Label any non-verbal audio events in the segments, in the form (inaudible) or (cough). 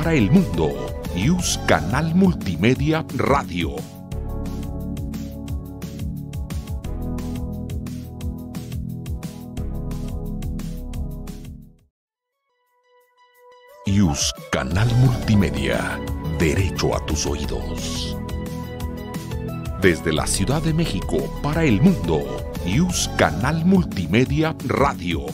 para el mundo. News Canal Multimedia Radio. News Canal Multimedia. Derecho a tus oídos. Desde la Ciudad de México para el mundo. News Canal Multimedia Radio.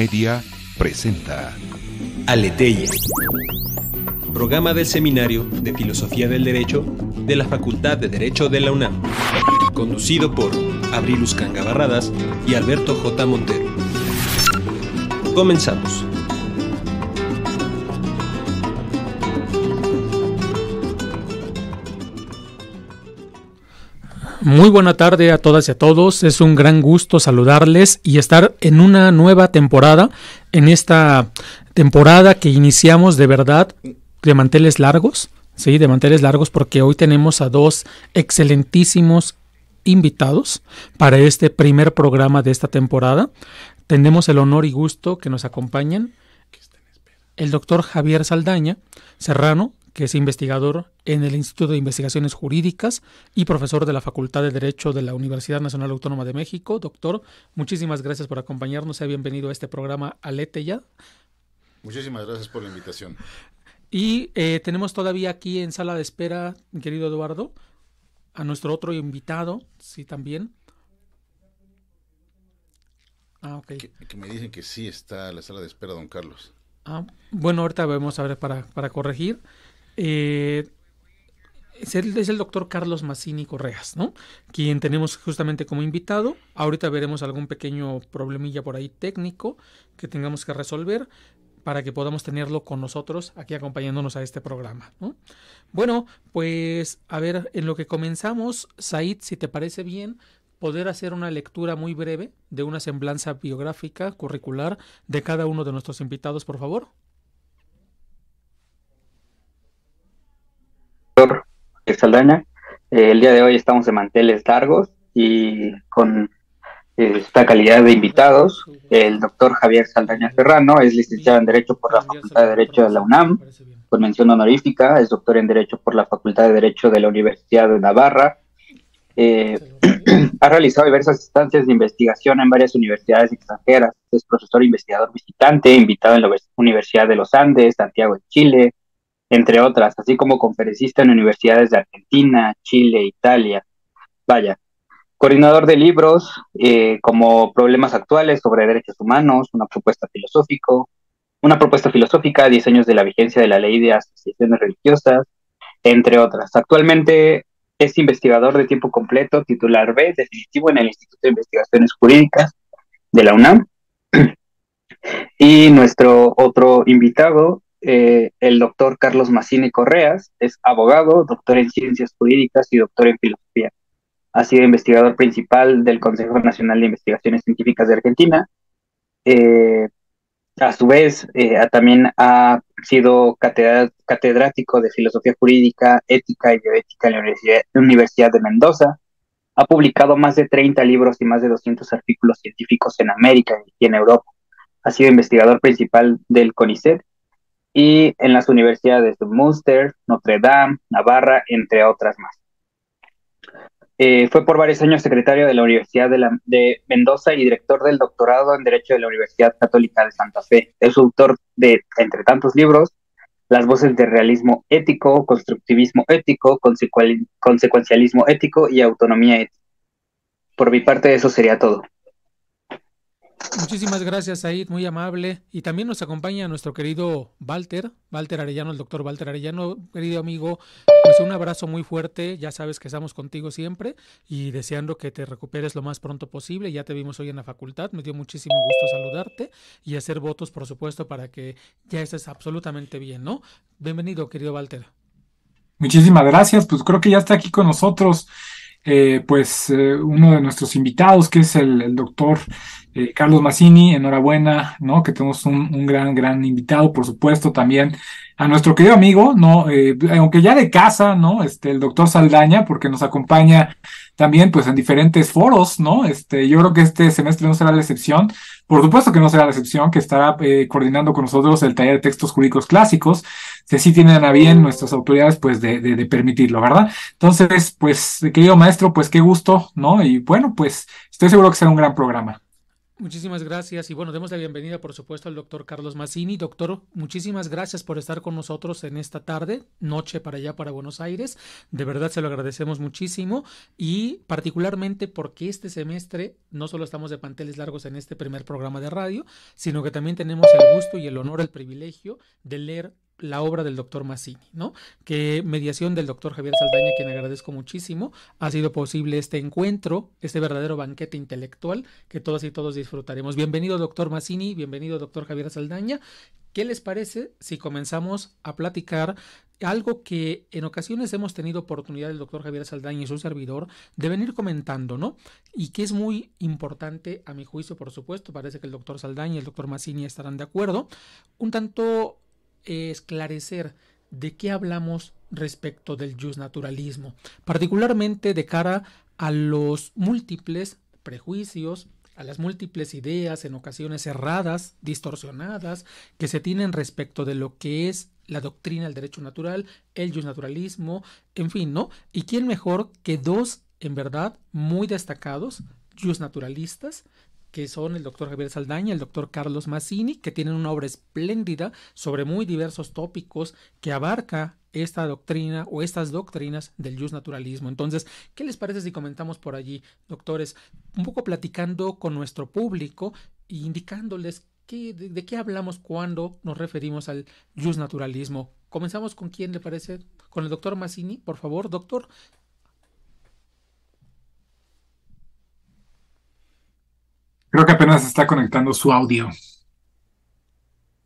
Media presenta Aleteia, programa del Seminario de Filosofía del Derecho de la Facultad de Derecho de la UNAM, conducido por Abril Uscanga Barradas y Alberto J. Montero. Comenzamos. Muy buena tarde a todas y a todos. Es un gran gusto saludarles y estar en una nueva temporada, en esta temporada que iniciamos de verdad de manteles largos, sí, de manteles largos porque hoy tenemos a dos excelentísimos invitados para este primer programa de esta temporada. Tenemos el honor y gusto que nos acompañen el doctor Javier Saldaña Serrano, que es investigador en el Instituto de Investigaciones Jurídicas y profesor de la Facultad de Derecho de la Universidad Nacional Autónoma de México. Doctor, muchísimas gracias por acompañarnos. Sea bienvenido a este programa Alete ya. Muchísimas gracias por la invitación. Y eh, tenemos todavía aquí en sala de espera, querido Eduardo, a nuestro otro invitado, sí, también. Ah, ok. Que, me dicen que sí está en la sala de espera, don Carlos. Ah, bueno, ahorita vamos a ver para, para corregir. Eh, es el, es el, doctor Carlos Massini Correas, ¿no? Quien tenemos justamente como invitado. Ahorita veremos algún pequeño problemilla por ahí técnico que tengamos que resolver para que podamos tenerlo con nosotros aquí acompañándonos a este programa. ¿no? Bueno, pues a ver, en lo que comenzamos, Said, si te parece bien, poder hacer una lectura muy breve de una semblanza biográfica, curricular, de cada uno de nuestros invitados, por favor. Saldaña. Eh, el día de hoy estamos en manteles largos y con eh, esta calidad de invitados. El doctor Javier Saldaña Serrano es licenciado en Derecho por la Facultad de Derecho de la UNAM, con mención honorífica, es doctor en Derecho por la Facultad de Derecho de la Universidad de Navarra. Eh, (clears throat) ha realizado diversas instancias de investigación en varias universidades extranjeras. Es profesor e investigador visitante, invitado en la Universidad de los Andes, Santiago de Chile, entre otras, así como conferencista en universidades de Argentina, Chile, Italia. Vaya, coordinador de libros eh, como Problemas Actuales sobre Derechos Humanos, una propuesta filosófico, una propuesta filosófica, diseños de la vigencia de la ley de asociaciones religiosas, entre otras. Actualmente es investigador de tiempo completo, titular B, definitivo en el Instituto de Investigaciones Jurídicas de la UNAM. (clears throat) Y nuestro otro invitado eh, el doctor Carlos Massini Correas es abogado, doctor en ciencias jurídicas y doctor en filosofía. Ha sido investigador principal del Consejo Nacional de Investigaciones Científicas de Argentina. Eh, a su vez, eh, también ha sido catedrático de filosofía jurídica, ética y bioética en la Universidad, Universidad de Mendoza. Ha publicado más de 30 libros y más de 200 artículos científicos en América y en Europa. Ha sido investigador principal del CONICET y en las universidades de Munster, Notre Dame, Navarra, entre otras más. Eh, fue por varios años secretario de la Universidad de, de, Mendoza y director del doctorado en Derecho de la Universidad Católica de Santa Fe. Es autor de, entre tantos libros, Las voces de realismo ético, constructivismo ético, consecuencialismo ético y autonomía ética. Por mi parte, eso sería todo. Muchísimas gracias, Aid, muy amable. Y también nos acompaña nuestro querido Walter, Walter Arellano, el doctor Walter Arellano, querido amigo. Pues un abrazo muy fuerte, ya sabes que estamos contigo siempre y deseando que te recuperes lo más pronto posible. Ya te vimos hoy en la facultad, me dio muchísimo gusto saludarte y hacer votos, por supuesto, para que ya estés absolutamente bien, ¿no? Bienvenido, querido Walter. Muchísimas gracias, pues creo que ya está aquí con nosotros eh, pues eh, uno de nuestros invitados, que es el, doctor eh, Carlos Massini, enhorabuena, ¿no? Que tenemos un, un, gran, gran invitado, por supuesto, también a nuestro querido amigo, ¿no? Eh, aunque ya de casa, ¿no? Este, el doctor Saldaña, porque nos acompaña también pues en diferentes foros, ¿no? Este, yo creo que este semestre no será la excepción. Por supuesto que no será la excepción, que estará eh, coordinando con nosotros el taller de textos jurídicos clásicos, si sí tienen a bien nuestras autoridades pues de permitirlo, ¿verdad? Entonces, pues, querido maestro, pues qué gusto, ¿no? Y bueno, pues estoy seguro que será un gran programa. Muchísimas gracias y bueno, demos la bienvenida por supuesto al doctor Carlos Massini. Doctor, muchísimas gracias por estar con nosotros en esta tarde, noche para allá, para Buenos Aires. De verdad se lo agradecemos muchísimo y particularmente porque este semestre no solo estamos de panteles largos en este primer programa de radio, sino que también tenemos el gusto y el honor, el privilegio de leer la obra del doctor Massini, ¿no? Que mediación del doctor Javier Saldaña, quien agradezco muchísimo, ha sido posible este encuentro, este verdadero banquete intelectual que todos y todos disfrutaremos. Bienvenido doctor Massini, bienvenido doctor Javier Saldaña. ¿Qué les parece si comenzamos a platicar algo que en ocasiones hemos tenido oportunidad el doctor Javier Saldaña y su servidor de venir comentando, ¿no? Y que es muy importante a mi juicio, por supuesto, parece que el doctor Saldaña y el doctor Massini estarán de acuerdo, un tanto esclarecer de qué hablamos respecto del naturalismo, particularmente de cara a los múltiples prejuicios, a las múltiples ideas, en ocasiones erradas, distorsionadas, que se tienen respecto de lo que es la doctrina del derecho natural, el naturalismo, en fin, ¿no? ¿Y quién mejor que dos, en verdad, muy destacados, naturalistas que son el doctor Javier Saldaña, el doctor Carlos Massini, que tienen una obra espléndida sobre muy diversos tópicos que abarca esta doctrina o estas doctrinas del just naturalismo. Entonces, ¿qué les parece si comentamos por allí, doctores, un poco platicando con nuestro público e indicándoles qué, de, qué hablamos cuando nos referimos al just naturalismo? Comenzamos con quién le parece, con el doctor Massini, por favor, doctor, Creo que apenas está conectando su audio.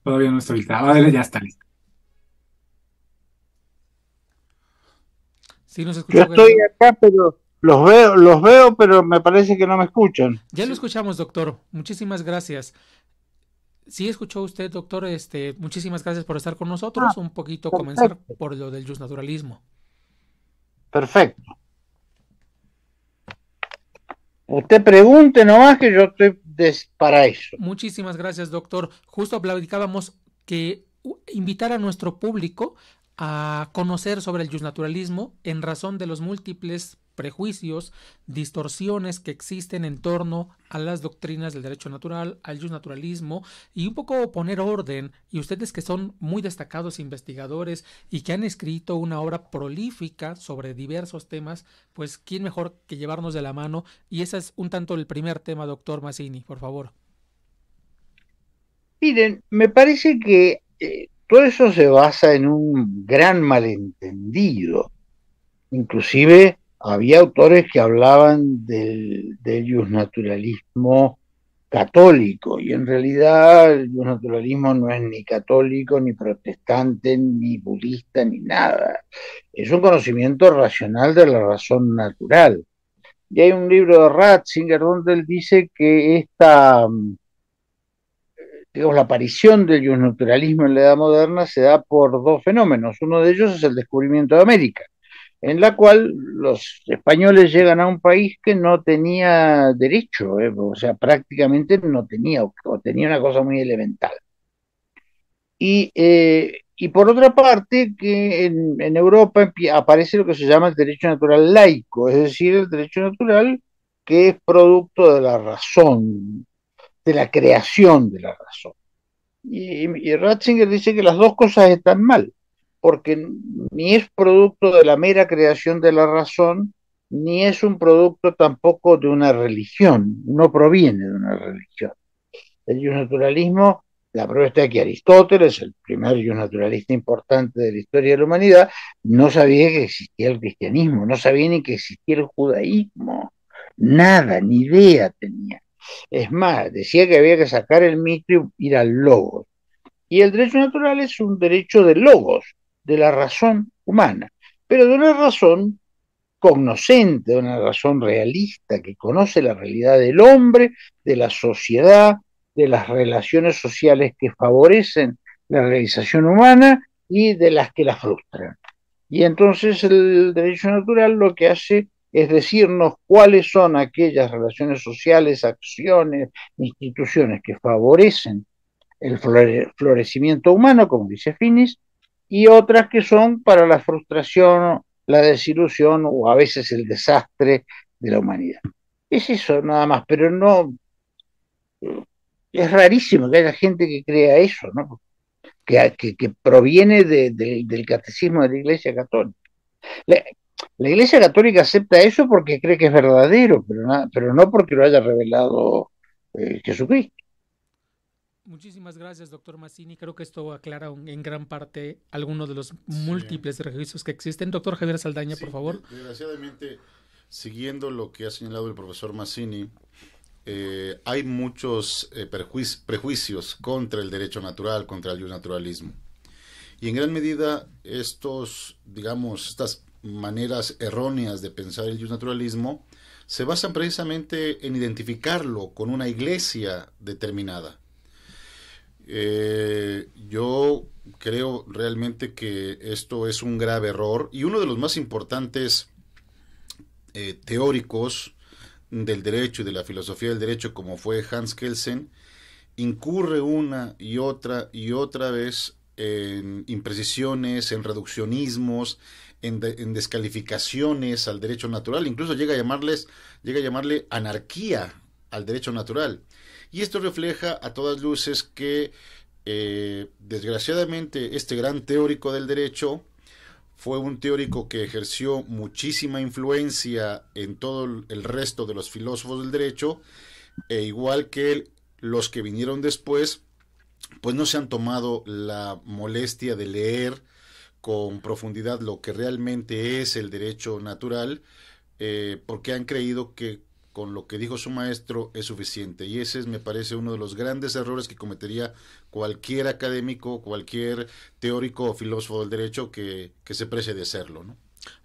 Todavía no está listo. Ah, vale, ya está listo. Sí, nos Yo estoy acá, pero los veo, los veo, pero me parece que no me escuchan. Ya lo escuchamos, doctor. Muchísimas gracias. Sí, escuchó usted, doctor. Este, muchísimas gracias por estar con nosotros. Ah, Un poquito comenzar por lo del justnaturalismo. naturalismo. Perfecto. Usted pregunte nomás que yo estoy para eso. Muchísimas gracias, doctor. Justo platicábamos que invitar a nuestro público a conocer sobre el naturalismo en razón de los múltiples prejuicios, distorsiones que existen en torno a las doctrinas del derecho natural, al naturalismo y un poco poner orden. Y ustedes que son muy destacados investigadores y que han escrito una obra prolífica sobre diversos temas, pues quién mejor que llevarnos de la mano. Y ese es un tanto el primer tema, doctor Massini, por favor. Miren, me parece que eh, todo eso se basa en un gran malentendido. Inclusive había autores que hablaban del, del naturalismo católico y en realidad el naturalismo no es ni católico, ni protestante, ni budista, ni nada. Es un conocimiento racional de la razón natural. Y hay un libro de Ratzinger donde él dice que esta, mm, digamos, la aparición del naturalismo en la edad moderna se da por dos fenómenos. Uno de ellos es el descubrimiento de América en la cual los españoles llegan a un país que no tenía derecho, eh, o sea, prácticamente no tenía, o, tenía una cosa muy elemental. Y, eh, por otra parte, que en, Europa aparece lo que se llama el derecho natural laico, es decir, el derecho natural que es producto de la razón, de la creación de la razón. y Ratzinger dice que las dos cosas están mal porque ni es producto de la mera creación de la razón, ni es un producto tampoco de una religión, no proviene de una religión. El naturalismo, la prueba está que Aristóteles, el primer naturalista importante de la historia de la humanidad, no sabía que existía el cristianismo, no sabía ni que existía el judaísmo, nada, ni idea tenía. Es más, decía que había que sacar el mito y ir al logos. Y el derecho natural es un derecho de logos, de la razón humana, pero de una razón cognoscente, de una razón realista que conoce la realidad del hombre, de la sociedad, de las relaciones sociales que favorecen la realización humana y de las que la frustran. Y entonces el derecho natural lo que hace es decirnos cuáles son aquellas relaciones sociales, acciones, instituciones que favorecen el florecimiento humano, como dice Finis, y otras que son para la frustración, la desilusión o a veces el desastre de la humanidad. Es eso nada más, pero no... Es rarísimo que haya gente que crea eso, ¿no? Que, que, proviene del catecismo de la Iglesia Católica. La, Iglesia Católica acepta eso porque cree que es verdadero, pero, pero no porque lo haya revelado eh, Jesucristo. Muchísimas gracias, doctor Massini. Creo que esto aclara en gran parte algunos de los múltiples requisitos que existen. Doctor Javier Saldaña, por favor. Desgraciadamente, siguiendo lo que ha señalado el profesor Massini, eh, hay muchos eh, prejuicios contra el derecho natural, contra el naturalismo. Y en gran medida, estos, digamos, estas maneras erróneas de pensar el naturalismo se basan precisamente en identificarlo con una iglesia determinada eh, yo creo realmente que esto es un grave error y uno de los más importantes eh, teóricos del derecho y de la filosofía del derecho como fue Hans Kelsen incurre una y otra y otra vez en imprecisiones, en reduccionismos, en, en descalificaciones al derecho natural, incluso llega a llamarles, llega a llamarle anarquía al derecho natural. Y esto refleja a todas luces que, eh, desgraciadamente, este gran teórico del derecho fue un teórico que ejerció muchísima influencia en todo el resto de los filósofos del derecho, e igual que los que vinieron después, pues no se han tomado la molestia de leer con profundidad lo que realmente es el derecho natural, eh, porque han creído que con lo que dijo su maestro es suficiente. Y ese es, me parece, uno de los grandes errores que cometería cualquier académico, cualquier teórico o filósofo del derecho que, se precie de hacerlo. ¿no?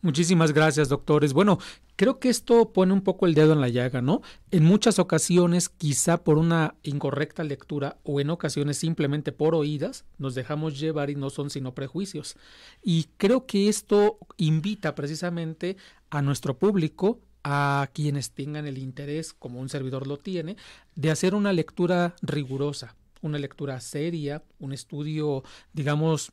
Muchísimas gracias, doctores. Bueno, creo que esto pone un poco el dedo en la llaga, ¿no? En muchas ocasiones, quizá por una incorrecta lectura o en ocasiones simplemente por oídas, nos dejamos llevar y no son sino prejuicios. Y creo que esto invita precisamente a nuestro público a quienes tengan el interés, como un servidor lo tiene, de hacer una lectura rigurosa, una lectura seria, un estudio, digamos,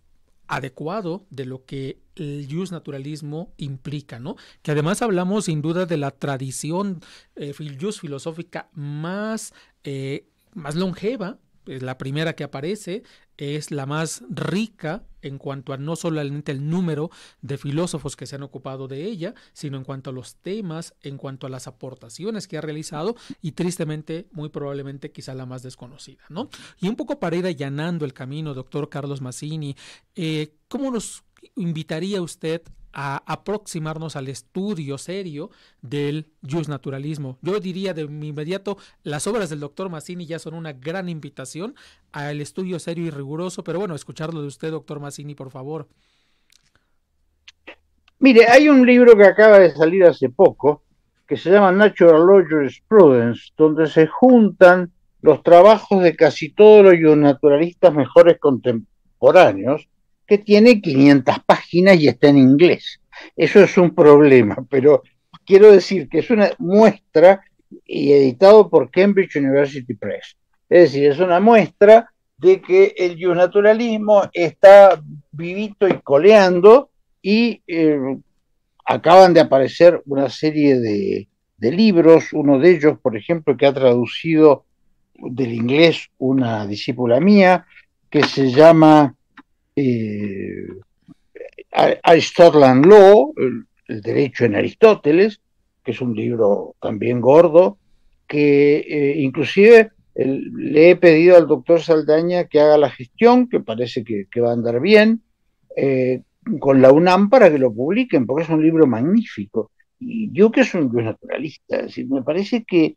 adecuado de lo que el jus naturalismo implica, ¿no? Que además hablamos sin duda de la tradición eh, filosófica más, eh, más longeva la primera que aparece, es la más rica en cuanto a no solamente el número de filósofos que se han ocupado de ella, sino en cuanto a los temas, en cuanto a las aportaciones que ha realizado y tristemente, muy probablemente, quizá la más desconocida, ¿no? Y un poco para ir allanando el camino, doctor Carlos Massini, eh, ¿cómo nos invitaría usted a aproximarnos al estudio serio del naturalismo. Yo diría de inmediato, las obras del doctor Massini ya son una gran invitación al estudio serio y riguroso, pero bueno, escucharlo de usted, doctor Massini, por favor. Mire, hay un libro que acaba de salir hace poco, que se llama Natural Law Prudence, donde se juntan los trabajos de casi todos los naturalistas mejores contemporáneos, que tiene 500 páginas y está en inglés. Eso es un problema, pero quiero decir que es una muestra y editado por Cambridge University Press. Es decir, es una muestra de que el naturalismo está vivito y coleando y eh, acaban de aparecer una serie de, de libros, uno de ellos, por ejemplo, que ha traducido del inglés una discípula mía, que se llama eh, Aristotle Law, el derecho en Aristóteles, que es un libro también gordo, que eh, inclusive le he pedido al doctor Saldaña que haga la gestión, que parece que, va a andar bien, eh, con la UNAM para que lo publiquen, porque es un libro magnífico. Y yo que soy un naturalista, decir, me parece que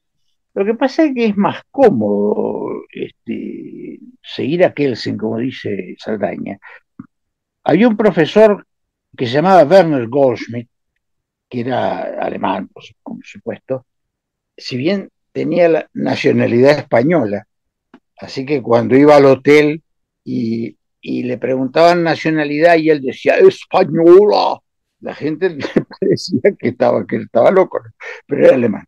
lo que pasa es que es más cómodo este, seguir a Kelsen, como dice Saldaña, había un profesor que se llamaba Werner Goldschmidt, que era alemán, por supuesto, si bien tenía la nacionalidad española, así que cuando iba al hotel y, le preguntaban nacionalidad y él decía española, la gente (laughs) le parecía que estaba, que estaba loco, pero era alemán.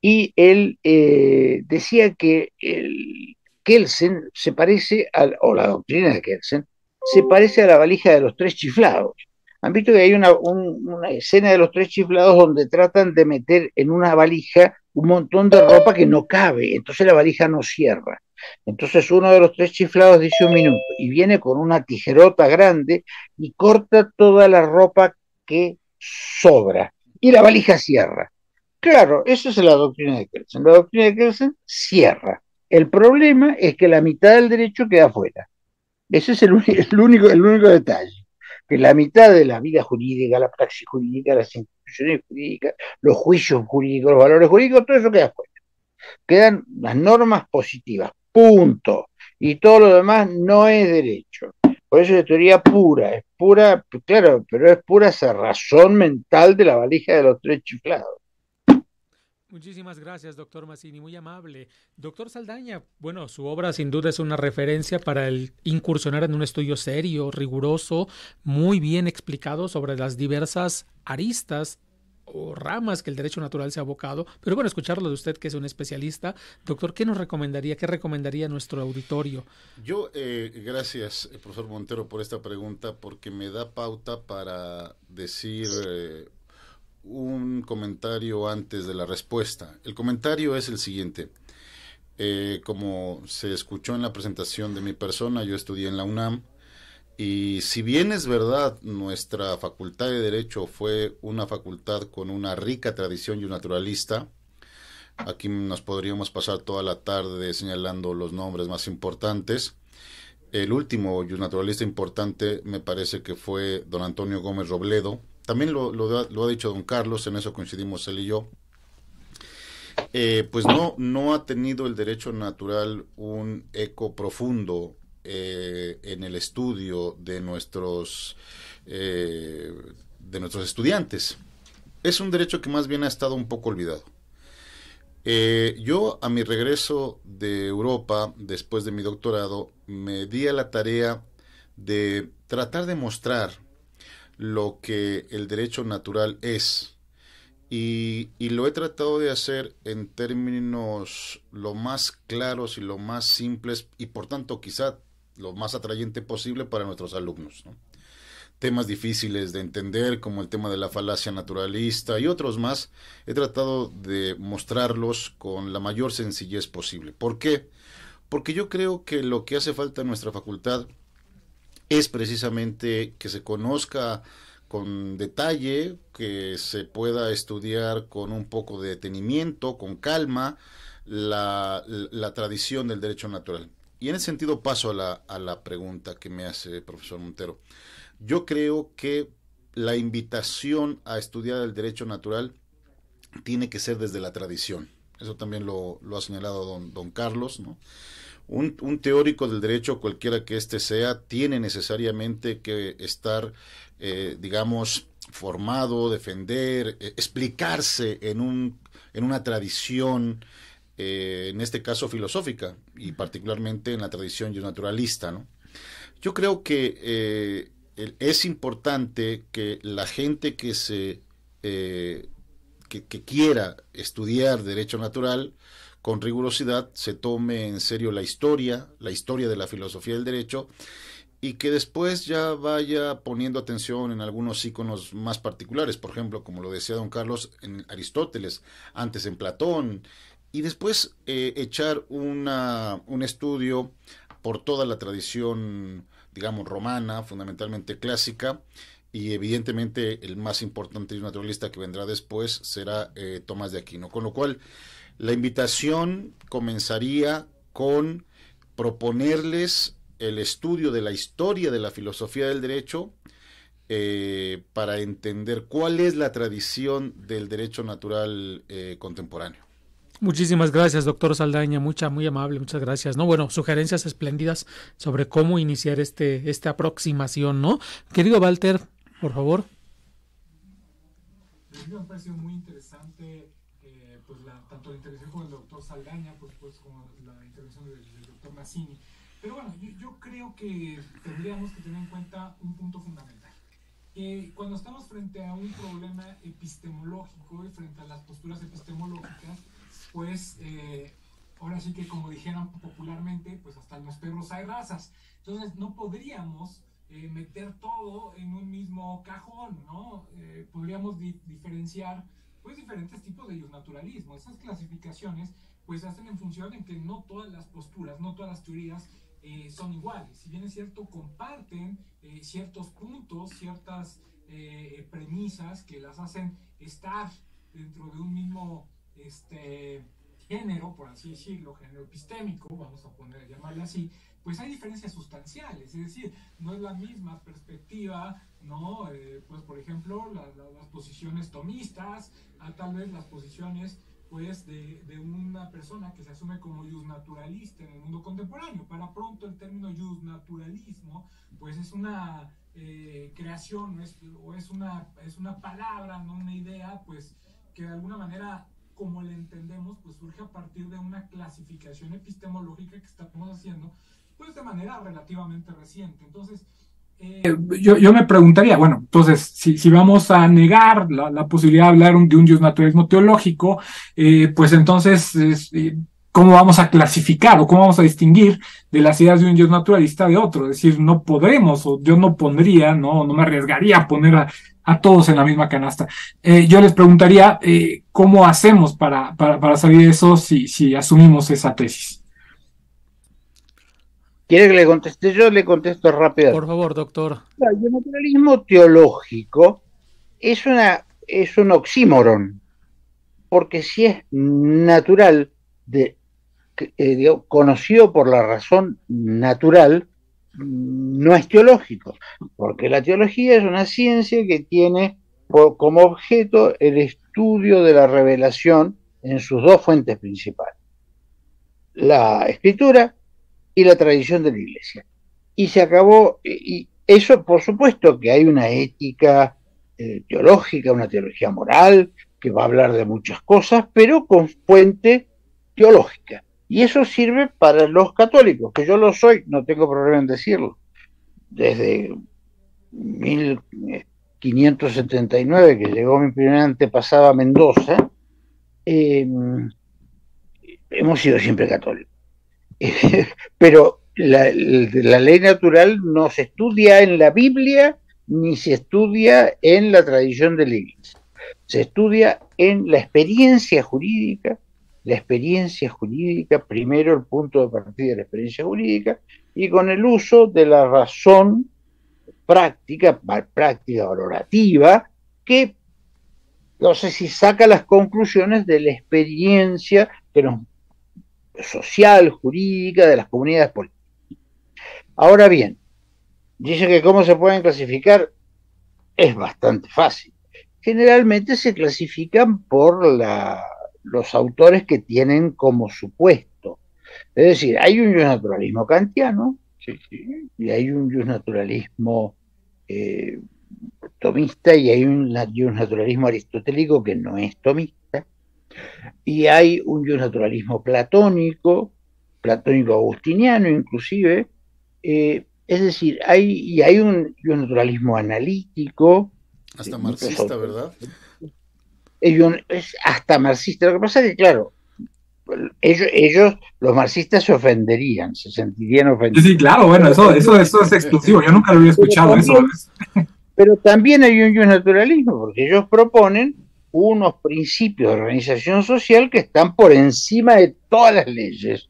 Y él eh, decía que el, Kelsen se parece, a, o la doctrina de Kelsen, se uh. parece a la valija de los tres chiflados. Han visto que hay una, una, escena de los tres chiflados donde tratan de meter en una valija un montón de ropa que no cabe, entonces la valija no cierra. Entonces uno de los tres chiflados dice un minuto y viene con una tijerota grande y corta toda la ropa que sobra y la valija cierra. Claro, esa es la doctrina de Kelsen. La doctrina de Kelsen cierra. El problema es que la mitad del derecho queda fuera. Ese es el, único, el único detalle. Que la mitad de la vida jurídica, la praxis jurídica, las instituciones jurídicas, los juicios jurídicos, los valores jurídicos, todo eso queda fuera. Quedan las normas positivas, punto. Y todo lo demás no es derecho. Por eso es teoría pura, es pura, claro, pero es pura esa razón mental de la valija de los tres chiflados. Muchísimas gracias, doctor Massini, muy amable. Doctor Saldaña, bueno, su obra sin duda es una referencia para el incursionar en un estudio serio, riguroso, muy bien explicado sobre las diversas aristas o ramas que el derecho natural se ha abocado. Pero bueno, escucharlo de usted, que es un especialista. Doctor, ¿qué nos recomendaría? ¿Qué recomendaría a nuestro auditorio? Yo, eh, gracias, eh, profesor Montero, por esta pregunta, porque me da pauta para decir eh, un comentario antes de la respuesta. El comentario es el siguiente. Eh, como se escuchó en la presentación de mi persona, yo estudié en la UNAM y si bien es verdad nuestra facultad de derecho fue una facultad con una rica tradición y naturalista, aquí nos podríamos pasar toda la tarde señalando los nombres más importantes. El último naturalista importante me parece que fue don Antonio Gómez Robledo, también lo, ha dicho don Carlos, en eso coincidimos él y yo, eh, pues no, no ha tenido el derecho natural un eco profundo eh, en el estudio de nuestros, eh, de nuestros estudiantes. Es un derecho que más bien ha estado un poco olvidado. yo a mi regreso de Europa, después de mi doctorado, me di a la tarea de tratar de mostrar lo que el derecho natural es. Y, lo he tratado de hacer en términos lo más claros y lo más simples y por tanto quizá lo más atrayente posible para nuestros alumnos. Temas difíciles de entender como el tema de la falacia naturalista y otros más, he tratado de mostrarlos con la mayor sencillez posible. ¿Por qué? Porque yo creo que lo que hace falta en nuestra facultad es precisamente que se conozca con detalle, que se pueda estudiar con un poco de detenimiento, con calma, la, tradición del derecho natural. Y en ese sentido paso a la, a la pregunta que me hace el profesor Montero. Yo creo que la invitación a estudiar el derecho natural tiene que ser desde la tradición. Eso también lo, ha señalado don, don Carlos, ¿no? un, teórico del derecho, cualquiera que éste sea, tiene necesariamente que estar, eh, digamos, formado, defender, eh, explicarse en, un, una tradición, eh, en este caso filosófica, y particularmente en la tradición naturalista. Yo creo que es importante que la gente que se... que, quiera estudiar derecho natural, con rigurosidad se tome en serio la historia, la historia de la filosofía del derecho, y que después ya vaya poniendo atención en algunos íconos más particulares, por ejemplo, como lo decía don Carlos, en Aristóteles, antes en Platón, y después eh, echar una, un estudio por toda la tradición, digamos, romana, fundamentalmente clásica, y evidentemente el más importante y naturalista que vendrá después será eh, Tomás de Aquino, con lo cual la invitación comenzaría con proponerles el estudio de la historia de la filosofía del derecho eh, para entender cuál es la tradición del derecho natural eh, contemporáneo. Muchísimas gracias, doctor Saldaña. Mucha, muy amable, muchas gracias. No, bueno, sugerencias espléndidas sobre cómo iniciar este, esta aproximación, ¿no? Querido Walter, por favor. muy interesante la intervención como el doctor Saldaña, pues pues como la intervención del, doctor Massini. Pero bueno, yo, creo que tendríamos que tener en cuenta un punto fundamental. que cuando estamos frente a un problema epistemológico y frente a las posturas epistemológicas, pues eh, ahora sí que como dijeran popularmente, pues hasta en los perros hay razas. Entonces no podríamos eh, meter todo en un mismo cajón, ¿no? Eh, podríamos diferenciar pues diferentes tipos de naturalismo. Esas clasificaciones pues se hacen en función de que no todas las posturas, no todas las teorías eh, son iguales. Si bien es cierto, comparten eh, ciertos puntos, ciertas eh, premisas que las hacen estar dentro de un mismo este, género, por así decirlo, género epistémico, vamos a poner, llamarle así, pues hay diferencias sustanciales, es decir, no es la misma perspectiva, ¿no? Eh, pues por ejemplo, las posiciones tomistas, a tal vez las posiciones pues de, de, una persona que se asume como naturalista en el mundo contemporáneo. Para pronto el término naturalismo pues es una eh, creación es, o es una, es una palabra, no una idea, pues que de alguna manera como la entendemos, pues surge a partir de una clasificación epistemológica que estamos haciendo pues, de manera relativamente reciente. Entonces, eh, eh, yo, yo, me preguntaría, bueno, entonces, si, si vamos a negar la, la posibilidad de hablar de un dios naturalismo teológico, eh, pues entonces, ¿cómo vamos a clasificar o cómo vamos a distinguir de las ideas de un dios naturalista de otro? Es decir, no podremos, o yo no pondría, no, no me arriesgaría a poner a, a todos en la misma canasta. yo les preguntaría, ¿cómo hacemos para, para, para salir de eso si, si asumimos esa tesis? ¿Quiere que le conteste yo? Le contesto rápido. Por favor, doctor. El naturalismo teológico es, una, es un oxímoron, porque si es natural, eh, conocido por la razón natural, no es teológico, porque la teología es una ciencia que tiene como objeto el estudio de la revelación en sus dos fuentes principales, la escritura y la tradición de la iglesia. Y se acabó, y eso por supuesto que hay una ética eh, teológica, una teología moral, que va a hablar de muchas cosas, pero con fuente teológica. Y eso sirve para los católicos, que yo lo soy, no tengo problema en decirlo. Desde 1579, eh, que llegó mi primer antepasado a Mendoza, eh, hemos sido siempre católicos. (laughs) pero la, ley natural no se estudia en la Biblia ni se estudia en la tradición de la iglesia. Se estudia en la experiencia jurídica, la experiencia jurídica, primero el punto de partida de la experiencia jurídica, y con el uso de la razón práctica, práctica valorativa, que no sé si saca las conclusiones de la experiencia que nos social, jurídica de las comunidades políticas. Ahora bien, dice que cómo se pueden clasificar es bastante fácil. Generalmente se clasifican por la, los autores que tienen como supuesto. Es decir, hay un naturalismo kantiano y hay un naturalismo eh, tomista y hay un naturalismo aristotélico que no es tomista. Y hay un naturalismo platónico, platónico-agustiniano inclusive, eh, es decir, hay, y hay un naturalismo analítico. Hasta eh, marxista, ¿verdad? Es, hasta marxista. Lo que pasa es que, claro, ellos, ellos, los marxistas se ofenderían, se sentirían ofendidos. Sí, claro, bueno, eso, es exclusivo, yo nunca lo había escuchado (laughs) pero también, eso. Pero hay un naturalismo, porque ellos proponen unos principios de organización social que están por encima de todas las leyes.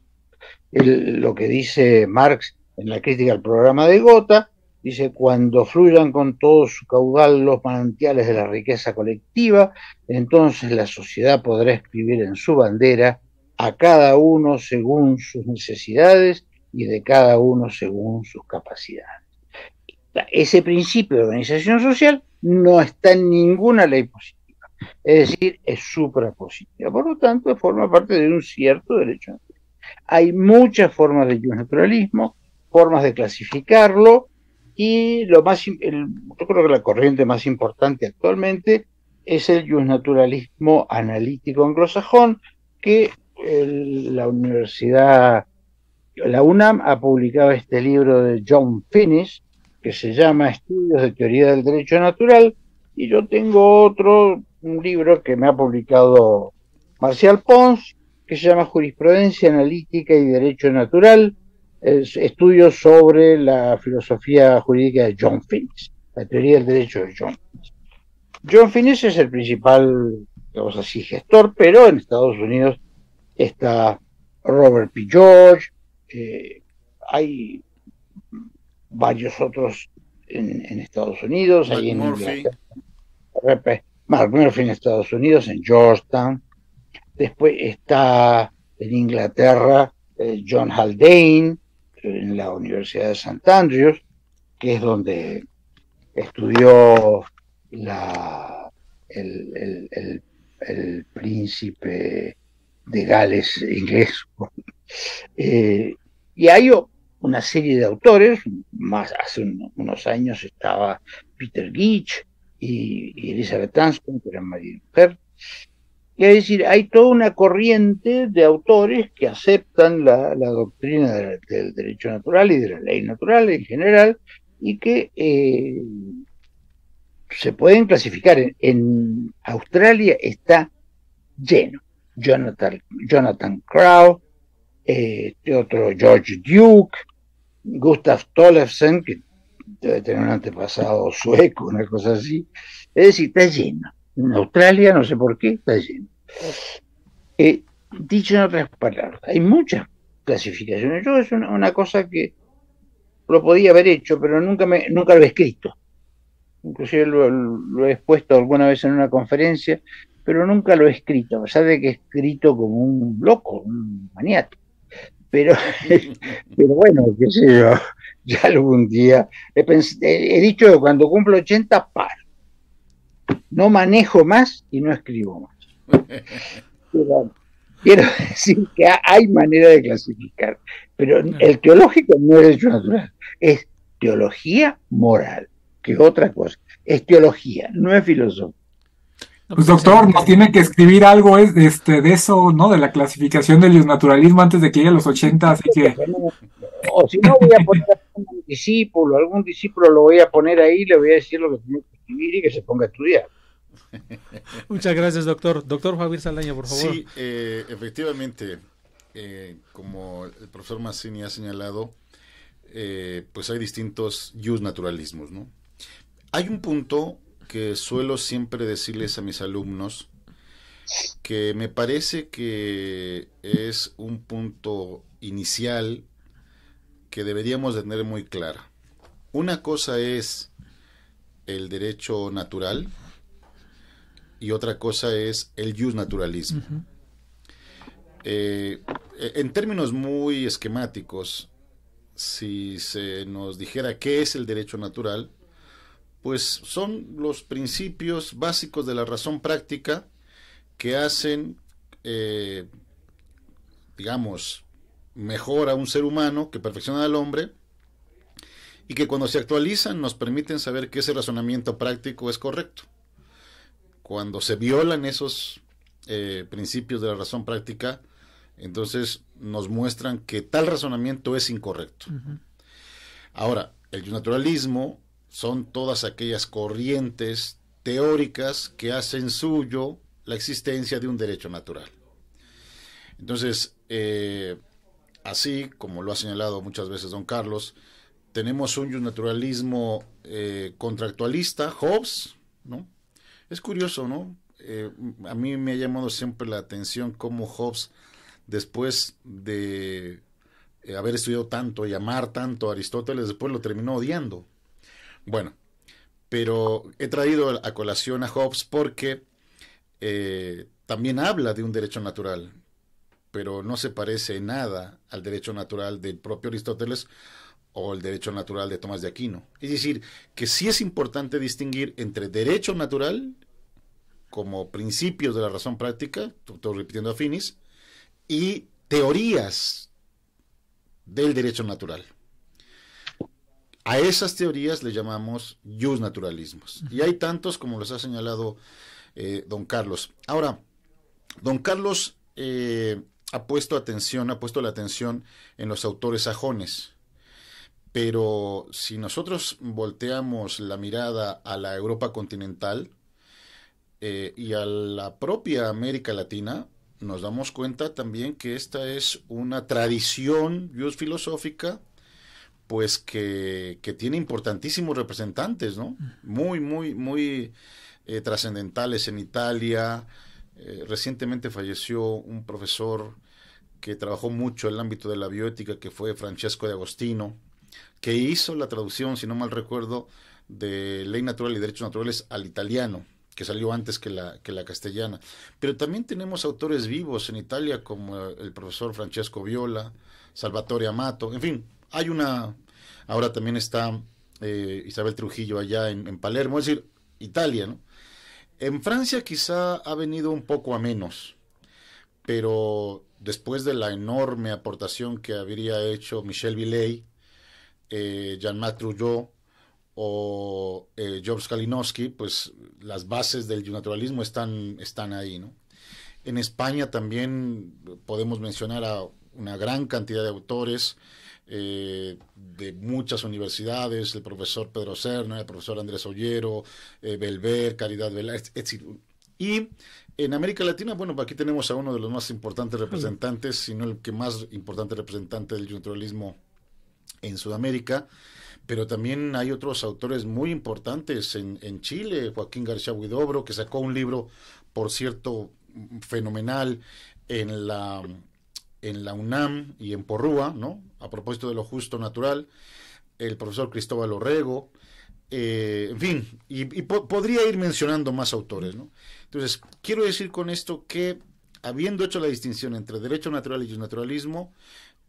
lo que dice Marx en la crítica al programa de Gotha, dice, cuando fluyan con todo su caudal los manantiales de la riqueza colectiva, entonces la sociedad podrá escribir en su bandera a cada uno según sus necesidades y de cada uno según sus capacidades. Ese principio de organización social no está en ninguna ley posible. Es decir, es suprapositiva. Por lo tanto, forma parte de un cierto derecho natural. Hay muchas formas de naturalismo, formas de clasificarlo, y lo más, yo creo que la corriente más importante actualmente es el naturalismo analítico anglosajón, que la Universidad, la UNAM ha publicado este libro de John Finnis, que se llama Estudios de Teoría del Derecho Natural, y yo tengo otro un libro que me ha publicado Marcial Pons, que se llama Jurisprudencia Analítica y Derecho Natural, estudios sobre la filosofía jurídica de John Finnis, la teoría del derecho de John John Finnis es el principal, digamos así, gestor, pero en Estados Unidos está Robert P. George, eh, hay varios otros en, Estados Unidos, hay en Murphy. Inglaterra, bueno, primero fue en Estados Unidos, en Georgetown. Después está en Inglaterra eh, John Haldane, en la Universidad de St. Andrews, que es donde estudió la, el, príncipe de Gales inglés. (laughs) Eh, y hay una serie de autores, más hace unos años estaba Peter Gitch, y, Elizabeth Anscombe, que era marido y mujer. es decir, hay toda una corriente de autores que aceptan la, doctrina del, derecho natural y de la ley natural en general y que eh, se pueden clasificar. En, Australia está lleno. Jonathan, Jonathan Crow, eh, este otro George Duke, Gustav Tollefsen, que debe tener un antepasado sueco, una cosa así. Es decir, está lleno. En Australia, no sé por qué, está lleno. Eh, dicho en otras palabras, hay muchas clasificaciones. Yo es una, cosa que lo podía haber hecho, pero nunca, me, nunca lo he escrito. Inclusive lo, lo he expuesto alguna vez en una conferencia, pero nunca lo he escrito, a pesar de que he escrito como un loco, un maniático. (laughs) Pero, bueno, qué sé yo, (laughs) ya algún día. He, he dicho cuando cumplo 80, paro. No manejo más y no escribo más. (laughs) quiero decir que hay manera de clasificar, pero el teológico no es natural, es teología moral, que es otra cosa, es teología, no es filosofía. Pues, pues doctor, nos tiene que escribir algo este, de eso, ¿no? De la clasificación del naturalismo antes de que llegue los 80, así que... O si no, voy a poner a un discípulo, algún discípulo lo voy a poner ahí, le voy a decir lo que tiene que escribir y que se ponga a estudiar. (laughs) Muchas gracias, doctor. Doctor Javier Saldaña por favor. Sí, eh, efectivamente, eh, como el profesor Massini ha señalado, eh, pues hay distintos yusnaturalismos. naturalismos, ¿no? Hay un punto que suelo siempre decirles a mis alumnos que me parece que es un punto inicial que deberíamos tener muy claro Una cosa es el derecho natural y otra cosa es el jus naturalismo. Eh, e, en términos muy esquemáticos, si se nos dijera qué es el derecho natural, pues son los principios básicos de la razón práctica que hacen, eh, digamos, mejor a un ser humano, que perfecciona al hombre, y que cuando se actualizan nos permiten saber que ese razonamiento práctico es correcto. Cuando se violan esos eh, principios de la razón práctica, entonces nos muestran que tal razonamiento es incorrecto. Ahora, el naturalismo son todas aquellas corrientes teóricas que hacen suyo la existencia de un derecho natural. Entonces, eh, así como lo ha señalado muchas veces don Carlos, tenemos un naturalismo eh, contractualista, Hobbes, ¿no? Es curioso, ¿no? Eh, a mí me ha llamado siempre la atención cómo Hobbes, después de haber estudiado tanto y amar tanto a Aristóteles, después lo terminó odiando. Bueno, pero he traído a colación a Hobbes porque eh, también habla de un derecho natural, pero no se parece nada al derecho natural del propio Aristóteles o el derecho natural de Tomás de Aquino. Es decir, que sí es importante distinguir entre derecho natural, como principios de la razón práctica, estoy repitiendo a Finis, y teorías del derecho natural. A esas teorías le llamamos yus naturalismos. Y hay tantos como los ha señalado eh, don Carlos. Ahora, don Carlos eh, ha puesto atención, ha puesto la atención en los autores sajones. Pero si nosotros volteamos la mirada a la Europa continental eh, y a la propia América Latina, nos damos cuenta también que esta es una tradición jus filosófica pues que, tiene importantísimos representantes, ¿no? Muy, muy, muy eh, trascendentales en Italia. Eh, recientemente falleció un profesor que trabajó mucho en el ámbito de la bioética que fue Francesco de Agostino, que hizo la traducción, si no mal recuerdo, de Ley Natural y Derechos Naturales al italiano, que salió antes que la, que la castellana. Pero también tenemos autores vivos en Italia, como el profesor Francesco Viola, Salvatore Amato, en fin, hay una, ahora también está eh, Isabel Trujillo allá en, Palermo, es decir, Italia, ¿no? En Francia quizá ha venido un poco a menos, pero después de la enorme aportación que habría hecho Michel Villey, eh, Jean-Marc o eh, George Kalinowski, pues las bases del naturalismo están, están ahí, ¿no? En España también podemos mencionar a una gran cantidad de autores, eh, de muchas universidades, el profesor Pedro Cerna el profesor Andrés Ollero, eh, Belver, Caridad Velázquez, etc. Y en América Latina, bueno, aquí tenemos a uno de los más importantes representantes, si no el que más importante representante del yunturalismo en Sudamérica, pero también hay otros autores muy importantes en, en Chile, Joaquín García Huidobro, que sacó un libro, por cierto, fenomenal en la, en la UNAM y en Porrúa, ¿no? a propósito de lo justo natural, el profesor Cristóbal Orrego, eh, en fin, y, podría ir mencionando más autores. ¿no? Entonces, quiero decir con esto que, habiendo hecho la distinción entre derecho natural y naturalismo,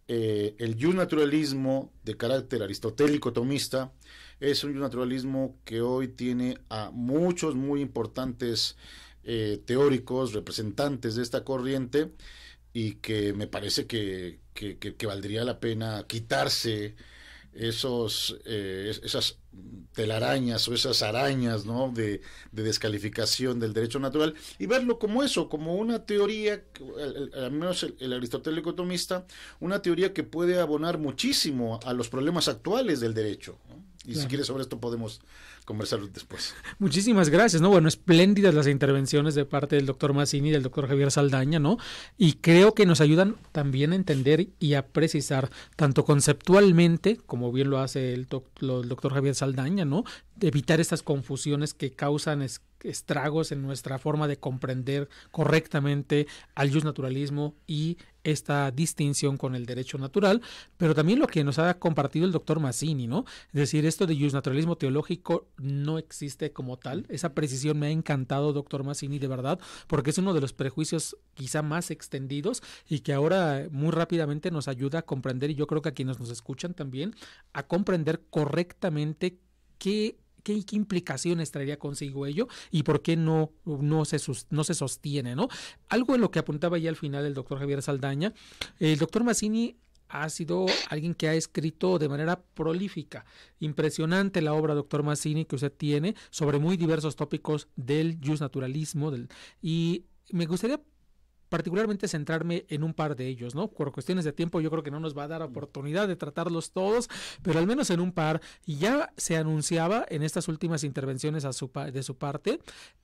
eh, el naturalismo de carácter aristotélico tomista es un naturalismo que hoy tiene a muchos muy importantes eh, teóricos, representantes de esta corriente, y que me parece que, valdría la pena quitarse esos eh, esas telarañas o esas arañas ¿no? de, descalificación del derecho natural y verlo como eso, como una teoría, al menos el, aristotélico tomista, una teoría que puede abonar muchísimo a los problemas actuales del derecho. Y si quieres sobre esto podemos conversar después. (laughs) Muchísimas gracias, ¿no? Bueno, espléndidas las intervenciones de parte del doctor Massini y del doctor Javier Saldaña, ¿no? Y creo que nos ayudan también a entender y a precisar, tanto conceptualmente, como bien lo hace el, doctor Javier Saldaña, ¿no? evitar estas confusiones que causan estragos en nuestra forma de comprender correctamente al naturalismo y esta distinción con el derecho natural, pero también lo que nos ha compartido el doctor Massini, ¿no? Es decir, esto de naturalismo teológico no existe como tal. Esa precisión me ha encantado, doctor Massini, de verdad, porque es uno de los prejuicios quizá más extendidos y que ahora muy rápidamente nos ayuda a comprender, y yo creo que a quienes nos escuchan también, a comprender correctamente qué qué, implicaciones traería consigo ello y por qué no, no, se, no se sostiene, ¿no? Algo en lo que apuntaba ya al final el doctor Javier Saldaña, el doctor Massini ha sido alguien que ha escrito de manera prolífica. Impresionante la obra, doctor Massini, que usted tiene sobre muy diversos tópicos del jus naturalismo. Del, y me gustaría particularmente centrarme en un par de ellos, ¿no? Por cuestiones de tiempo yo creo que no nos va a dar oportunidad de tratarlos todos, pero al menos en un par ya se anunciaba en estas últimas intervenciones a su de su parte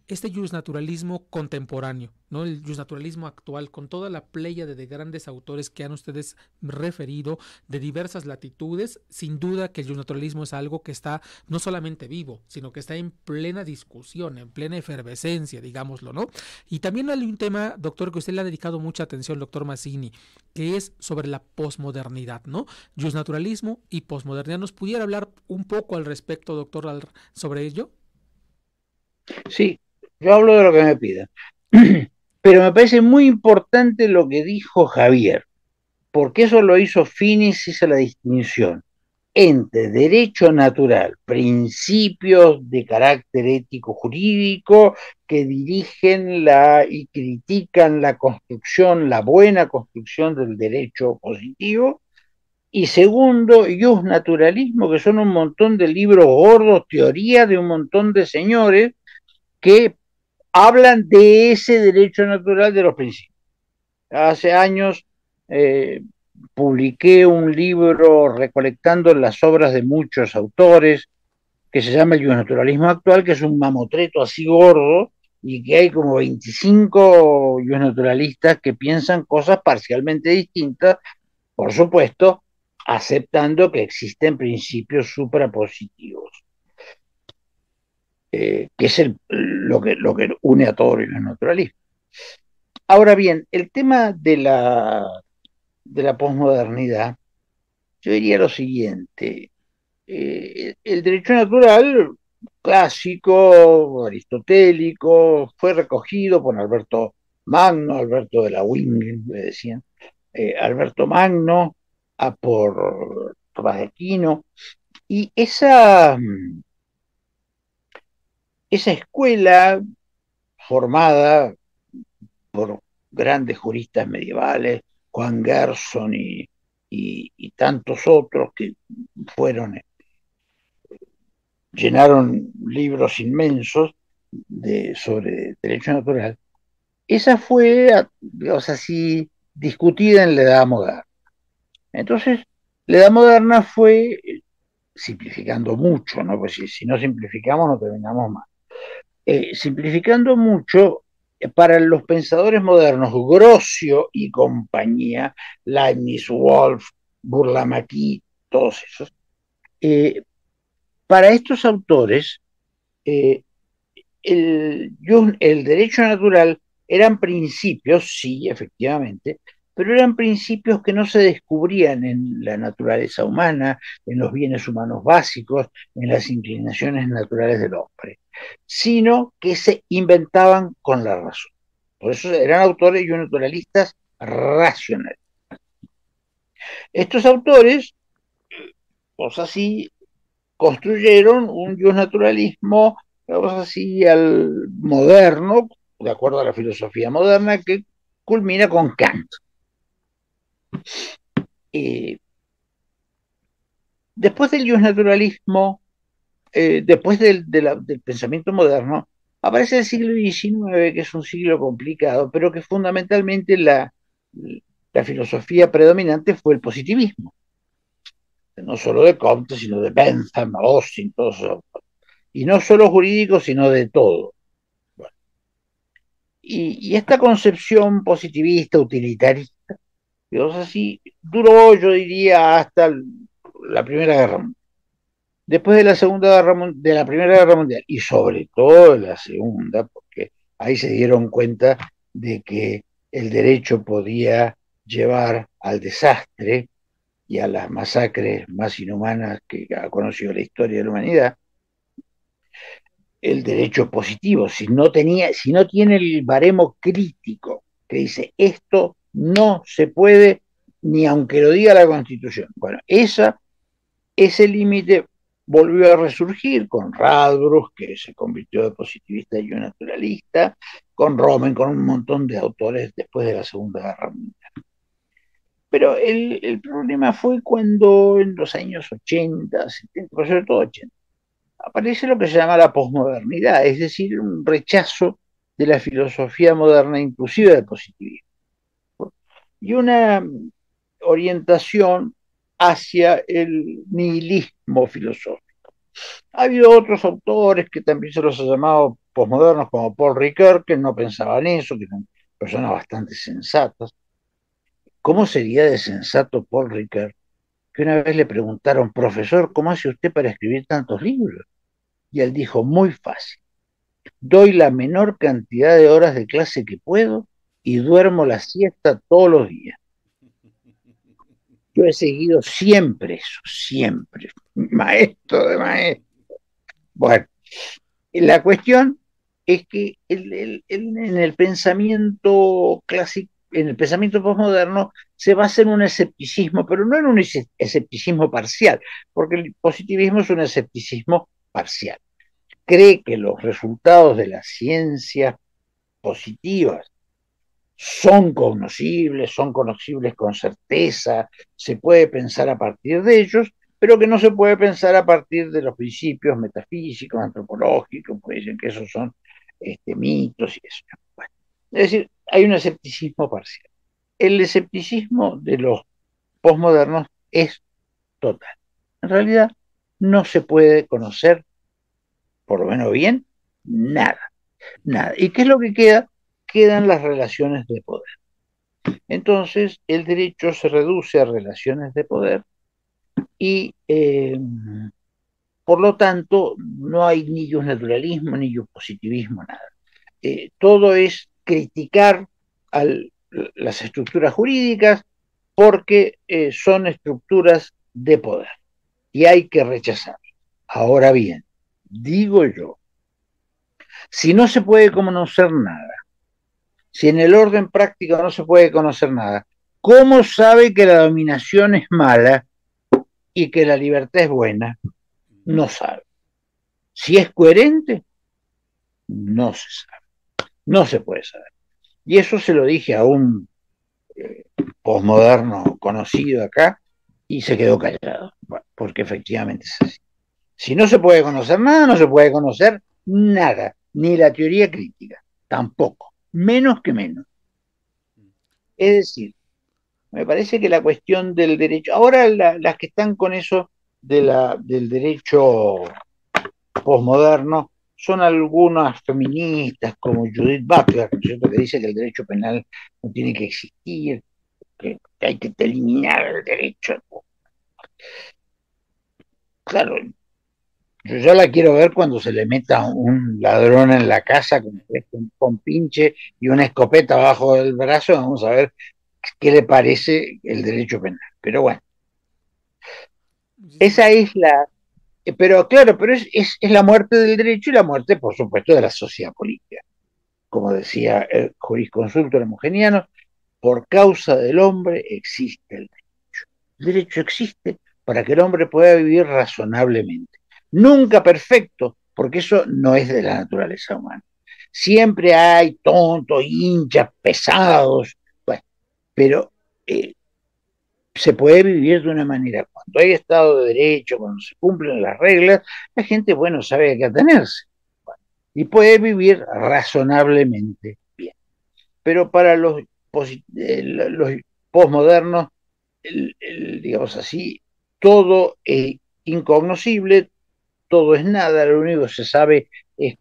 este naturalismo contemporáneo, ¿no? El naturalismo actual con toda la playa de grandes autores que han ustedes referido de diversas latitudes, sin duda que el naturalismo es algo que está no solamente vivo, sino que está en plena discusión, en plena efervescencia, digámoslo, ¿no? Y también hay un tema, doctor, que usted le dedicado mucha atención doctor Massini, que es sobre la posmodernidad, ¿no? naturalismo y posmodernidad. ¿Nos pudiera hablar un poco al respecto, doctor, sobre ello? Sí, yo hablo de lo que me pida (clears throat) Pero me parece muy importante lo que dijo Javier, porque eso lo hizo Finis, hizo la distinción entre derecho natural, principios de carácter ético jurídico que dirigen la y critican la construcción, la buena construcción del derecho positivo, y segundo, Ius Naturalismo, que son un montón de libros gordos, teoría de un montón de señores que hablan de ese derecho natural de los principios. Hace años eh, publiqué un libro recolectando las obras de muchos autores que se llama El Naturalismo Actual, que es un mamotreto así gordo y que hay como 25 naturalistas que piensan cosas parcialmente distintas, por supuesto, aceptando que existen principios suprapositivos, eh, que es lo, que, lo que une a todo el naturalistas. Ahora bien, el tema de la de la posmodernidad, yo diría lo siguiente. Eh, el derecho natural clásico, aristotélico, fue recogido por Alberto Magno, Alberto de la Wing, le decían, eh, Alberto Magno, a por Tomás de Aquino, y esa, esa escuela formada por grandes juristas medievales, Juan Gerson y, tantos otros que fueron, eh, llenaron libros inmensos de, sobre derecho natural, esa fue, o sea, discutida en la Edad Moderna. Entonces, la Edad Moderna fue, eh, simplificando mucho, ¿no? Pues si, no simplificamos no terminamos más. Eh, simplificando mucho, eh, para los pensadores modernos, Grocio y compañía, Leibniz, Wolf, Burlamaqui, todos esos, eh, para estos autores, eh, el derecho natural eran principios, sí, efectivamente, pero eran principios que no se descubrían en la naturaleza humana, en los bienes humanos básicos, en las inclinaciones naturales del hombre, sino que se inventaban con la razón. Por eso eran autores y naturalistas racionales. Estos autores, pues así, construyeron un dios naturalismo, vamos así, al moderno, de acuerdo a la filosofía moderna, que culmina con Kant. Eh, después del naturalismo, eh, después del, pensamiento moderno, aparece el siglo XIX, que es un siglo complicado, pero que fundamentalmente la, filosofía predominante fue el positivismo. No solo de Comte, sino de Bentham, Austin, Y no solo jurídico, sino de todo. y, esta concepción positivista, utilitarista, así duró, yo diría, hasta la Primera Guerra Mundial. Después de la Segunda Guerra, de la Primera Guerra Mundial, y sobre todo la Segunda, porque ahí se dieron cuenta de que el derecho podía llevar al desastre y a las masacres más inhumanas que ha conocido la historia de la humanidad, el derecho positivo, si no, tenía, si no tiene el baremo crítico que dice esto no se puede, ni aunque lo diga la Constitución. Bueno, esa, ese límite volvió a resurgir con Radbruch, que se convirtió de positivista y un naturalista, con Roman, con un montón de autores después de la Segunda Guerra Mundial. Pero el, problema fue cuando en los años 80, 70, sobre todo 80, aparece lo que se llama la posmodernidad, es decir, un rechazo de la filosofía moderna, inclusiva del positivismo y una orientación hacia el nihilismo filosófico. Ha habido otros autores que también se los ha llamado posmodernos, como Paul Ricoeur, que no pensaban eso, que eran personas bastante sensatas. ¿Cómo sería de sensato Paul Ricoeur que una vez le preguntaron, profesor, ¿cómo hace usted para escribir tantos libros? Y él dijo, muy fácil. Doy la menor cantidad de horas de clase que puedo y duermo la siesta todos los días. Yo he seguido siempre eso, siempre. Maestro de maestro. Bueno, la cuestión es que en el pensamiento clásico, en el pensamiento postmoderno, se basa en un escepticismo, pero no en un escepticismo parcial, porque el positivismo es un escepticismo parcial. Cree que los resultados de las ciencias positivas son conocibles, son conocibles con certeza, se puede pensar a partir de ellos, pero que no se puede pensar a partir de los principios metafísicos, antropológicos, porque dicen que esos son este, mitos y eso. es decir, hay un escepticismo parcial. El escepticismo de los posmodernos es total. En realidad, no se puede conocer, por lo menos bien, nada. Nada. ¿Y qué es lo que queda? quedan las relaciones de poder. Entonces, el derecho se reduce a relaciones de poder y, eh, por lo tanto, no hay ni naturalismo ni positivismo nada. Eh, todo es criticar a las estructuras jurídicas porque eh, son estructuras de poder y hay que rechazar Ahora bien, digo yo, si no se puede conocer nada, si en el orden práctico no se puede conocer nada, ¿cómo sabe que la dominación es mala y que la libertad es buena? No sabe. Si es coherente, no se sabe. No se puede saber. Y eso se lo dije a un eh, posmoderno conocido acá y se quedó callado, porque efectivamente es así. Si no se puede conocer nada, no se puede conocer nada, ni la teoría crítica, tampoco menos que menos. Es decir, me parece que la cuestión del derecho, ahora las que están con eso de la, del derecho posmoderno son algunas feministas como Judith Butler, que dice que el derecho penal no tiene que existir, que hay que eliminar el derecho. Claro, pues yo la quiero ver cuando se le meta un ladrón en la casa con, un pinche y una escopeta abajo del brazo. Vamos a ver qué le parece el derecho penal. Pero bueno, esa es la. Pero claro, pero es, la muerte del derecho y la muerte, por supuesto, de la sociedad política. Como decía el jurisconsulto hermogeniano, por causa del hombre existe el derecho. El derecho existe para que el hombre pueda vivir razonablemente nunca perfecto, porque eso no es de la naturaleza humana. Siempre hay tontos, hinchas, pesados, bueno, pero eh, se puede vivir de una manera. Cuando hay Estado de Derecho, cuando se cumplen las reglas, la gente, bueno, sabe a qué atenerse y puede vivir razonablemente bien. Pero para los, eh, los posmodernos, digamos así, todo es incognoscible, todo es nada, lo único que se sabe es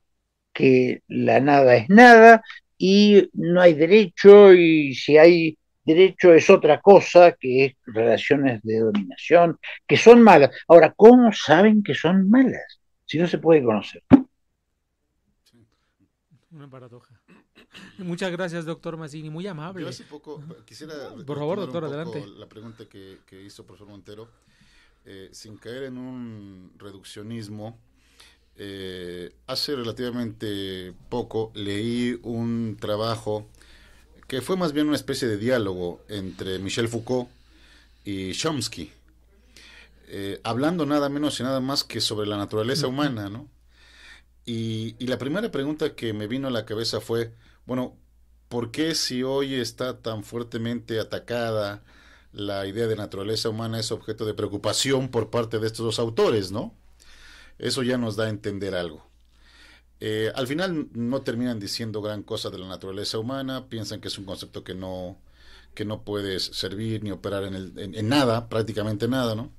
que la nada es nada y no hay derecho y si hay derecho es otra cosa que es relaciones de dominación que son malas. Ahora, ¿cómo saben que son malas si no se puede conocer? Una paradoja. Muchas gracias, doctor Mazzini. muy amable. Yo hace poco quisiera. Por favor, doctor, adelante. La pregunta que hizo el profesor Montero eh, sin caer en un reduccionismo, eh, hace relativamente poco leí un trabajo que fue más bien una especie de diálogo entre Michel Foucault y Chomsky, eh, hablando nada menos y nada más que sobre la naturaleza humana, ¿no? Y, y la primera pregunta que me vino a la cabeza fue, bueno, ¿por qué si hoy está tan fuertemente atacada la idea de naturaleza humana es objeto de preocupación por parte de estos dos autores, ¿no? Eso ya nos da a entender algo. Eh, al final no terminan diciendo gran cosa de la naturaleza humana, piensan que es un concepto que no, que no puede servir ni operar en, nada, prácticamente nada, ¿no?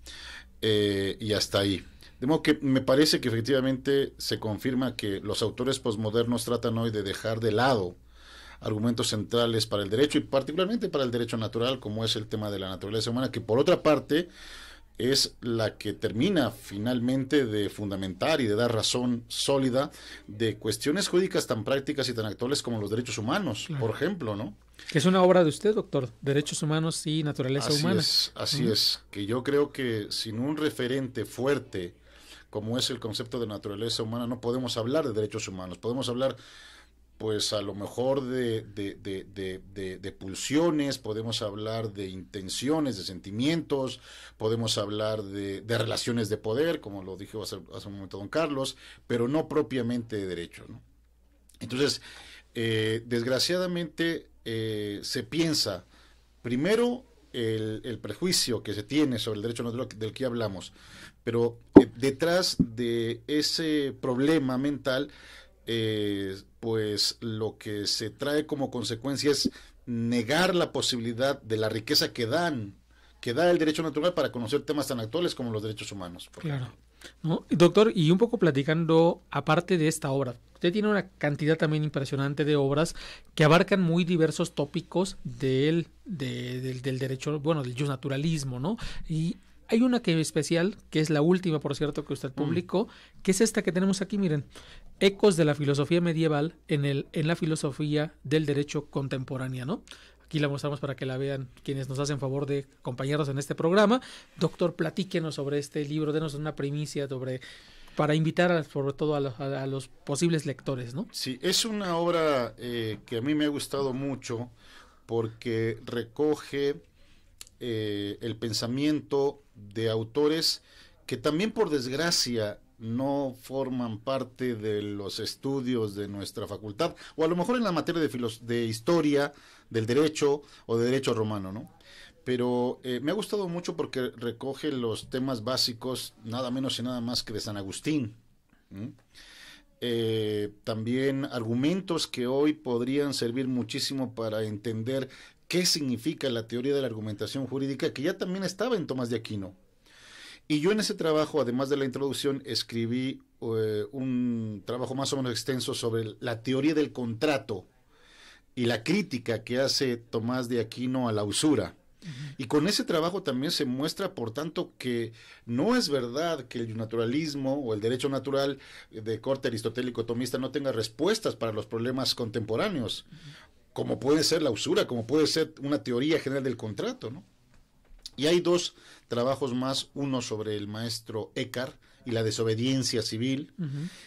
Eh, y hasta ahí. De modo que me parece que efectivamente se confirma que los autores posmodernos tratan hoy de dejar de lado argumentos centrales para el derecho y particularmente para el derecho natural, como es el tema de la naturaleza humana, que por otra parte es la que termina finalmente de fundamentar y de dar razón sólida de cuestiones jurídicas tan prácticas y tan actuales como los derechos humanos, por ejemplo, ¿no? Que es una obra de usted, doctor, Derechos Humanos y Naturaleza así Humana. Es, así es, que yo creo que sin un referente fuerte como es el concepto de naturaleza humana, no podemos hablar de derechos humanos, podemos hablar pues a lo mejor de, pulsiones, podemos hablar de intenciones, de sentimientos, podemos hablar de, relaciones de poder, como lo dijo hace, un momento don Carlos, pero no propiamente de derecho. Entonces, eh, desgraciadamente eh, se piensa primero el, prejuicio que se tiene sobre el derecho del que hablamos, pero eh, detrás de ese problema mental, pues lo que se trae como consecuencia es negar la posibilidad de la riqueza que dan, que da el derecho natural para conocer temas tan actuales como los derechos humanos. Claro. Doctor, y un poco platicando, aparte de esta obra, usted tiene una cantidad también impresionante de obras que abarcan muy diversos tópicos del, del, del, derecho, bueno, del naturalismo, ¿no? Y hay una que especial, que es la última, por cierto, que usted mm. publicó, que es esta que tenemos aquí, miren, Ecos de la filosofía medieval en, el, en la filosofía del derecho contemporánea, ¿no? Aquí la mostramos para que la vean quienes nos hacen favor de acompañarnos en este programa. Doctor, platíquenos sobre este libro, denos una primicia sobre para invitar sobre todo a los, posibles lectores, ¿no? Sí, es una obra eh, que a mí me ha gustado mucho porque recoge eh, el pensamiento de autores que también por desgracia no forman parte de los estudios de nuestra facultad, o a lo mejor en la materia de, de historia, del derecho o de derecho romano, ¿no? Pero eh, me ha gustado mucho porque recoge los temas básicos, nada menos y nada más que de San Agustín. Eh, también argumentos que hoy podrían servir muchísimo para entender qué significa la teoría de la argumentación jurídica, que ya también estaba en Tomás de Aquino. Y yo en ese trabajo, además de la introducción, escribí eh, un trabajo más o menos extenso sobre la teoría del contrato y la crítica que hace Tomás de Aquino a la usura. Y con ese trabajo también se muestra, por tanto, que no es verdad que el naturalismo o el derecho natural de corte aristotélico tomista no tenga respuestas para los problemas contemporáneos como puede ser la usura, como puede ser una teoría general del contrato, ¿no? Y hay dos trabajos más, uno sobre el maestro Écar y la desobediencia civil,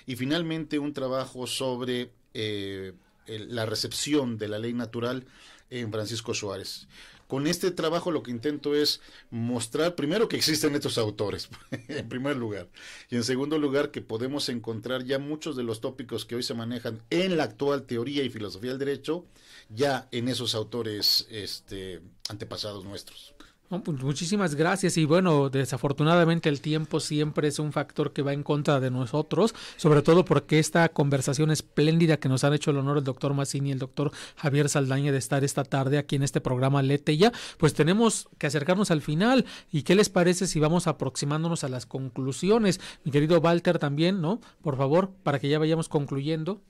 y finalmente un trabajo sobre eh, la recepción de la ley natural en Francisco Suárez. Con este trabajo lo que intento es mostrar primero que existen estos autores, (laughs) en primer lugar, y en segundo lugar que podemos encontrar ya muchos de los tópicos que hoy se manejan en la actual teoría y filosofía del derecho, ya en esos autores este, antepasados nuestros. Pues muchísimas gracias y bueno, desafortunadamente el tiempo siempre es un factor que va en contra de nosotros, sobre todo porque esta conversación espléndida que nos han hecho el honor el doctor Massini y el doctor Javier Saldaña de estar esta tarde aquí en este programa Lete ya, pues tenemos que acercarnos al final y qué les parece si vamos aproximándonos a las conclusiones. Mi querido Walter también, ¿no? Por favor, para que ya vayamos concluyendo.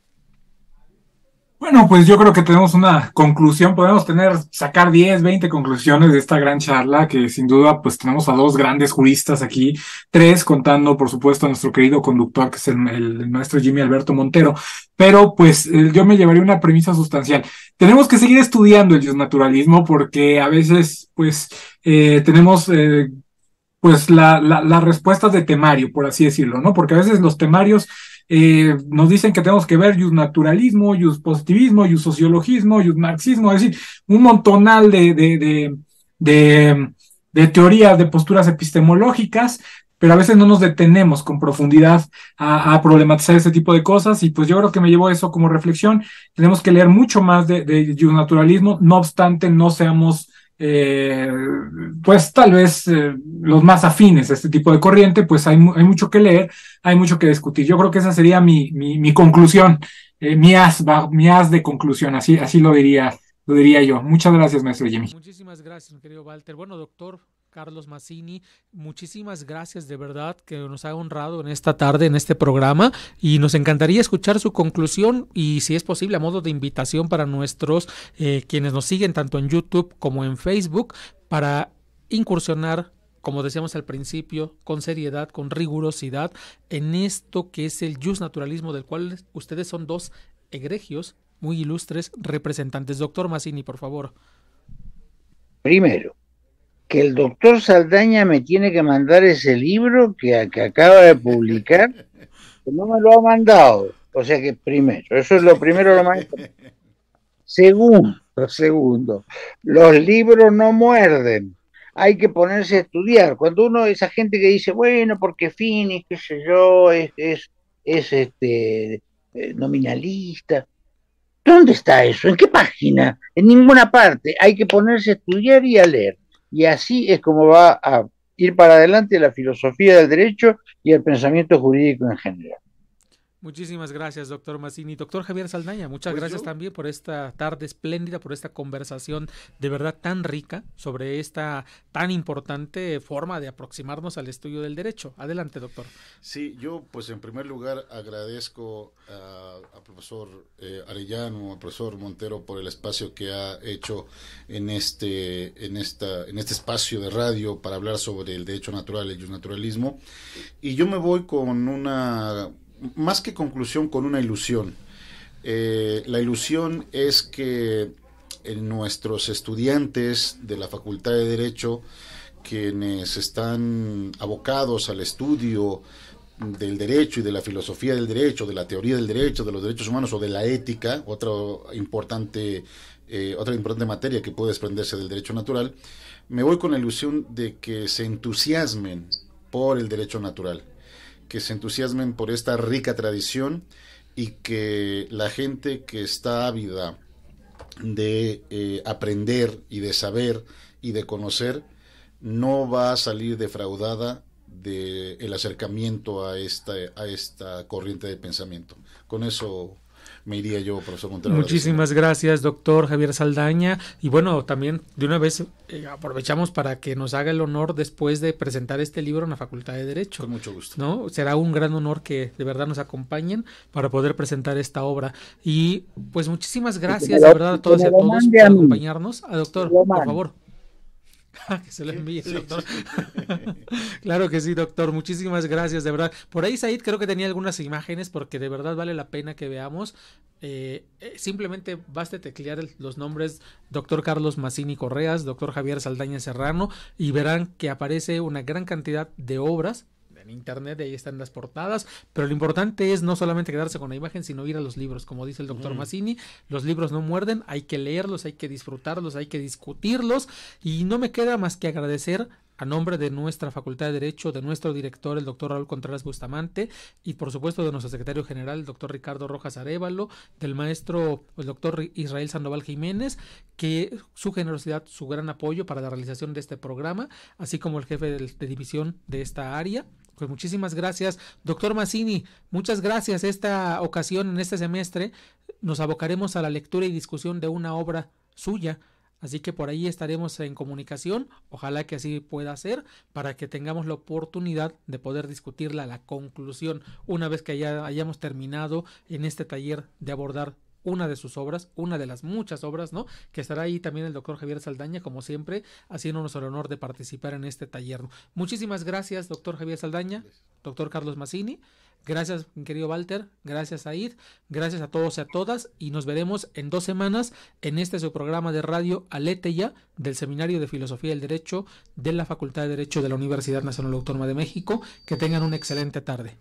Bueno, pues yo creo que tenemos una conclusión, podemos tener, sacar 10, 20 conclusiones de esta gran charla, que sin duda pues tenemos a dos grandes juristas aquí, tres contando por supuesto a nuestro querido conductor, que es el, maestro nuestro Jimmy Alberto Montero, pero pues eh, yo me llevaría una premisa sustancial. Tenemos que seguir estudiando el naturalismo porque a veces pues eh, tenemos... Eh, pues las la, respuestas de temario, por así decirlo, ¿no? Porque a veces los temarios eh, nos dicen que tenemos que ver yus naturalismo, yus positivismo, yus sociologismo, yus marxismo, es decir, un montonal de, de, de, teorías, de posturas epistemológicas, pero a veces no nos detenemos con profundidad a, problematizar ese tipo de cosas y pues yo creo que me llevo eso como reflexión. Tenemos que leer mucho más de, de naturalismo, no obstante no seamos eh, pues tal vez eh, los más afines a este tipo de corriente, pues hay, mucho que leer, hay mucho que discutir. Yo creo que esa sería mi, mi, conclusión, eh, mi, as, de conclusión, así, así lo diría. Lo diría yo. Muchas gracias, maestro Jimmy. Muchísimas gracias, querido Walter. Bueno, doctor, Carlos Massini. Muchísimas gracias de verdad que nos ha honrado en esta tarde, en este programa, y nos encantaría escuchar su conclusión y si es posible a modo de invitación para nuestros eh, quienes nos siguen tanto en YouTube como en Facebook para incursionar como decíamos al principio, con seriedad, con rigurosidad, en esto que es el just naturalismo, del cual ustedes son dos egregios muy ilustres representantes. Doctor Massini, por favor. Primero, el doctor Saldaña me tiene que mandar ese libro que, acaba de publicar, no me lo ha mandado. O sea que primero, eso es lo primero, lo Segundo, segundo, los libros no muerden. Hay que ponerse a estudiar. Cuando uno, esa gente que dice, bueno, porque Finis, qué sé yo, es, es, es este eh, nominalista. ¿Dónde está eso? ¿En qué página? En ninguna parte. Hay que ponerse a estudiar y a leer y así es como va a ir para adelante la filosofía del derecho y el pensamiento jurídico en general. Muchísimas gracias, doctor Massini. Doctor Javier Saldaña, muchas pues gracias también por esta tarde espléndida, por esta conversación de verdad tan rica sobre esta tan importante forma de aproximarnos al estudio del derecho. Adelante, doctor. Sí, yo pues en primer lugar agradezco a profesor eh, Arellano, al profesor Montero por el espacio que ha hecho en este, en, esta, en este espacio de radio para hablar sobre el derecho natural y el naturalismo. Y yo me voy con una más que conclusión, con una ilusión. Eh, la ilusión es que en eh, nuestros estudiantes de la Facultad de Derecho, quienes están abocados al estudio del derecho y de la filosofía del derecho, de la teoría del derecho, de los derechos humanos o de la ética, importante, eh, otra importante materia que puede desprenderse del derecho natural, me voy con la ilusión de que se entusiasmen por el derecho natural que se entusiasmen por esta rica tradición y que la gente que está ávida de eh, aprender y de saber y de conocer no va a salir defraudada del acercamiento a esta, a esta corriente de pensamiento. Con eso me iría yo, profesor Contreras. Muchísimas gracias, doctor Javier Saldaña. Y bueno, también de una vez eh, aprovechamos para que nos haga el honor después de presentar este libro en la Facultad de Derecho. Con mucho gusto. ¿no? Será un gran honor que de verdad nos acompañen para poder presentar esta obra. Y pues muchísimas gracias, de verdad, a todos y a todos por acompañarnos. A ah, doctor, por favor. (laughs) que se lo envíe, doctor. (laughs) claro que sí, doctor. Muchísimas gracias, de verdad. Por ahí, Said, creo que tenía algunas imágenes porque de verdad vale la pena que veamos. Eh, eh, simplemente basta teclear los nombres doctor Carlos Massini Correas, doctor Javier Saldaña Serrano y verán que aparece una gran cantidad de obras en internet, ahí están las portadas, pero lo importante es no solamente quedarse con la imagen, sino ir a los libros, como dice el doctor Massini, los libros no muerden, hay que leerlos, hay que disfrutarlos, hay que discutirlos, y no me queda más que agradecer a nombre de nuestra Facultad de Derecho, de nuestro director, el doctor Raúl Contreras Bustamante, y por supuesto de nuestro secretario general, el doctor Ricardo Rojas Arevalo, del maestro, el doctor Israel Sandoval Jiménez, que su generosidad, su gran apoyo para la realización de este programa, así como el jefe de, división de esta área. Pues muchísimas gracias, doctor Massini. Muchas gracias. Esta ocasión, en este semestre, nos abocaremos a la lectura y discusión de una obra suya Así que por ahí estaremos en comunicación, ojalá que así pueda ser, para que tengamos la oportunidad de poder discutirla a la conclusión, una vez que hayamos terminado en este taller de abordar una de sus obras, una de las muchas obras, ¿no? Que estará ahí también el doctor Javier Saldaña, como siempre, haciéndonos el honor de participar en este taller. Muchísimas gracias, doctor Javier Saldaña, doctor Carlos Massini. Gracias, querido Walter. Gracias, Aid. Gracias a todos y a todas. Y nos veremos en dos semanas en este su programa de radio Aleteya, del Seminario de Filosofía del Derecho de la Facultad de Derecho de la Universidad Nacional Autónoma de México. Que tengan una excelente tarde.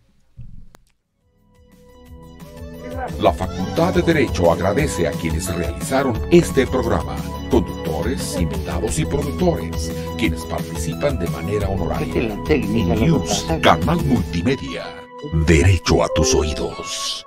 La Facultad de Derecho agradece a quienes realizaron este programa, conductores, invitados y productores, quienes participan de manera honoraria. Este News, canal multimedia. Derecho a tus oídos.